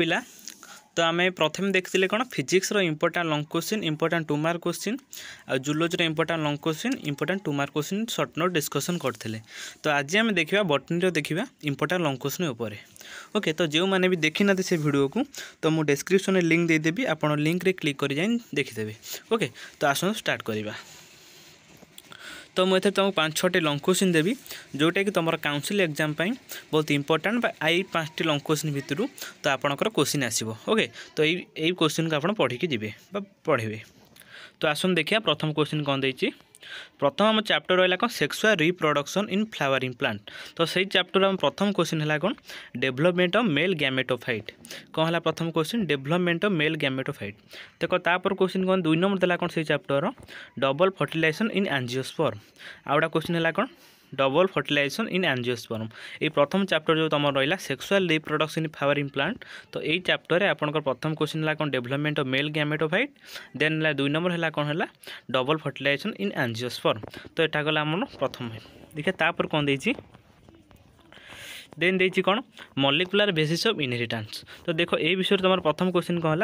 ପିଲା ତ ଆମେ ପ୍ରଥମେ ଦେଖିଥିଲେ କ'ଣ ଫିଜିକ୍ସର important long question important two mark question ଆଉ ଜୁଲୋଜିର important long question important two mark question short note discussion କରିଥିଲେ ତ ଆଜି ଆମେ ଦେଖିବା ବଟନୀର ଦେଖିବା ଇମ୍ପୋର୍ଟାଣ୍ଟ ଲଙ୍ଗ୍ କୋଶ୍ଚିନ୍ ଉପରେ ଓକେ ତ ଯେଉଁମାନେ ବି ଦେଖିନାହାନ୍ତି ସେ ଭିଡ଼ିଓକୁ ତ ମୁଁ ଡେସ୍କ୍ରିପ୍ସନ୍ରେ ଲିଙ୍କ୍ ଦେଇଦେବି ଆପଣ ଲିଙ୍କ୍ରେ କ୍ଲିକ୍ କରି ଯାଇ ଦେଖିଦେବେ ଓକେ ତ ଆସନ୍ତୁ ଷ୍ଟାର୍ଟ କରିବା ତ ମୁଁ ଏଥିରେ ତୁମକୁ ପାଞ୍ଚ ଛଅଟି ଲଙ୍ଗ କୋଶ୍ଚିନ୍ ଦେବି ଯେଉଁଟାକି ତୁମର କାଉନସିଲ୍ ଏକ୍ଜାମ୍ ପାଇଁ ବହୁତ ଇମ୍ପୋର୍ଟାଣ୍ଟ ବା ଏଇ ପାଞ୍ଚଟି ଲଙ୍ଗ କୋଶ୍ଚିନ୍ ଭିତରୁ ତ ଆପଣଙ୍କର କୋଶ୍ଚିନ୍ ଆସିବ ଓକେ ତ ଏଇ ଏଇ କୋଶ୍ଚିନ୍କୁ ଆପଣ ପଢ଼ିକି ଯିବେ ବା ପଢ଼ିବେ ତ ଆସନ୍ତୁ ଦେଖିବା ପ୍ରଥମ କୋଶ୍ଚିନ୍ କ'ଣ ଦେଇଛି প্রথম আমার চ্যাপ্টর রহলা কোণ sexual reproduction in flowering plant তো সেই চ্যাপ্টর আমার প্রথম কোশ্চিন হল কোণ ডেভেলপমেন্ট অফ মেল গ্যামেটোফাইট কোণ হল প্রথম question development of male gametophyte দেখ তাপর কোশ্চিন কোণ দুই নম্বর দেলা কোণ সেই chapter double fertilisation in angiosperm আউটা কোশ্চিন হল কোণ ডবল ফর্টিলাইজেসন ইন আঞ্জিওস্পরম এই প্রথম চ্যাপ্টর যে তোমার রহিলা sexual reproduction in flower implant তো এই চ্যাপ্টরে আপনার প্রথম কোশ্চিন হল কোণ development of male gametophyte then হল দুই নম্বর হল কোণ হল ডবল ফর্টিলাইজেসন ইন আঞ্জিওস্পরম তো এটা গলা আমার প্রথম দেখা তাপরে কোণ দিয়েছি দেন দিয়েছি কোণ মলিকুলার বেসিস অফ ইনহেরিটান্স তো দেখ এই বিষয়ে তোমার প্রথম কোশ্চিন কম হল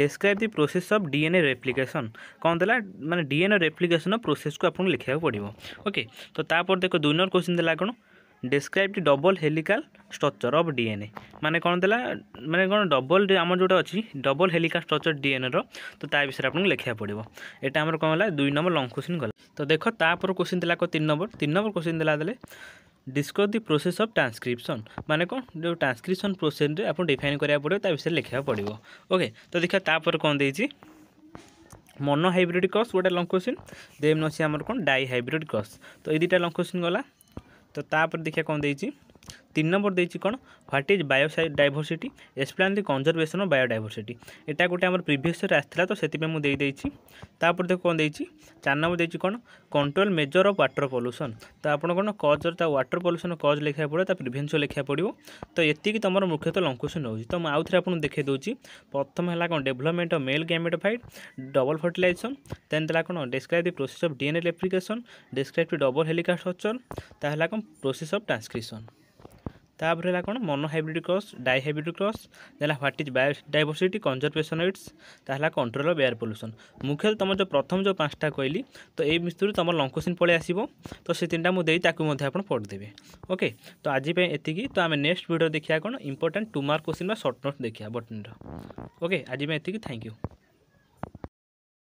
describe the process of DNA replication কম দেলা মানে ডিএনএ রেপ্লিকেসন প্রোসেস কু আপনার লিখা পড়ব ওকে তো তাপরে দেখ দুই নম্বর কোশ্চিন দেলা কোণ describe the double helical structure of DNA মানে কোণ দেলা মানে কোণ ডবল আমার যেটা অছি ডবল হেলিকাল স্ট্রকচর ডিএনএর তো তা বিষয়ে আপনার লিখা পড়ব এটা আমার কম হল দুই নম্বর লং কোশ্চিন গলা তো দেখ তাপর কোশ্চিন দেলা তিন নম্বর তিন নম্বর কোশ্চিন দেলা দেলে discuss the process of transcription মানে কোণ যে ট্রান্সক্রিপশন প্রোসেসরে আপনার ডিফাইন করা পড়ে তা বিষয়ে লেখা পড়ব ওকে তো দেখা তাপরে কম দিয়েছি মনো হাইব্রিড কস গোটে লং কোশ্চিন দেন অছি আমার কোণ ডাই হাইব্রিড কস তো এই দুইটা লং কোশ্চিন গলা তো তাপরে দেখা কম দিয়েছি তিন নম্বর দিয়েছি কোণ what is biodiversity explain the conservation of biodiversity এটা গোটে আমার প্রিভিয়স ইয়ার আসছিলা তো সেপাই মু দিয়েছি তাপরে দেখ কোণ দিয়েছি চার নম্বর দিয়েছি কোণ control measure of water pollution তো আপনার কোণ কজর তা ওয়াটর পଲ୍ୟୁସନ কজ লেখা পড়ে তা প্রিভেনশন লেখা পড়ব তো এতিকি তোমার মুখ্যতঃ লঙ্কুশ নেଉଛି তো মু আউথরে আপনার দেখাই দেছি প্রথম হল কোণ development of male gametophyte double fertilisation then দেলা কোণ describe the process of DNA replication describe the double helical structure তা হল কোণ প্রোসেস অফ ট্রান্সক্রিপশন ତାପରେ ହେଲା କ'ଣ monohybrid cross dihybrid cross ଦେଲା what is biodiversity conservation it's ତାହା ହେଲା କଣ୍ଟ୍ରୋଲ୍ ଅଫ୍ ଏୟାର ପଲ୍ୟୁସନ୍ ମୁଖ୍ୟତଃ ତୁମର ଯେଉଁ ପ୍ରଥମ ଯେଉଁ ପାଞ୍ଚଟା କହିଲି ତ ଏଇ ଭିତରୁ ତୁମର ଲଙ୍କୋସିନ୍ ପଳେଇ ଆସିବ ତ ସେ ତିନିଟା ମୁଁ ଦେଇ ତାକୁ ମଧ୍ୟ ଆପଣ ପଢ଼ିଦେବେ ଓକେ ତ ଆଜି ପାଇଁ ଏତିକି ତ ଆମେ ନେକ୍ସଟ ଭିଡ଼ିଓ ଦେଖିବା କ'ଣ ଇମ୍ପୋର୍ଟାଣ୍ଟ ଟୁ ମାର୍କ କୋଶ୍ଚିନ୍ ବା ସର୍ଟ ନୋଟ୍ ଦେଖିବା ବଟନୀର ଓକେ ଆଜି ପାଇଁ ଏତିକି ଥ୍ୟାଙ୍କ ୟୁ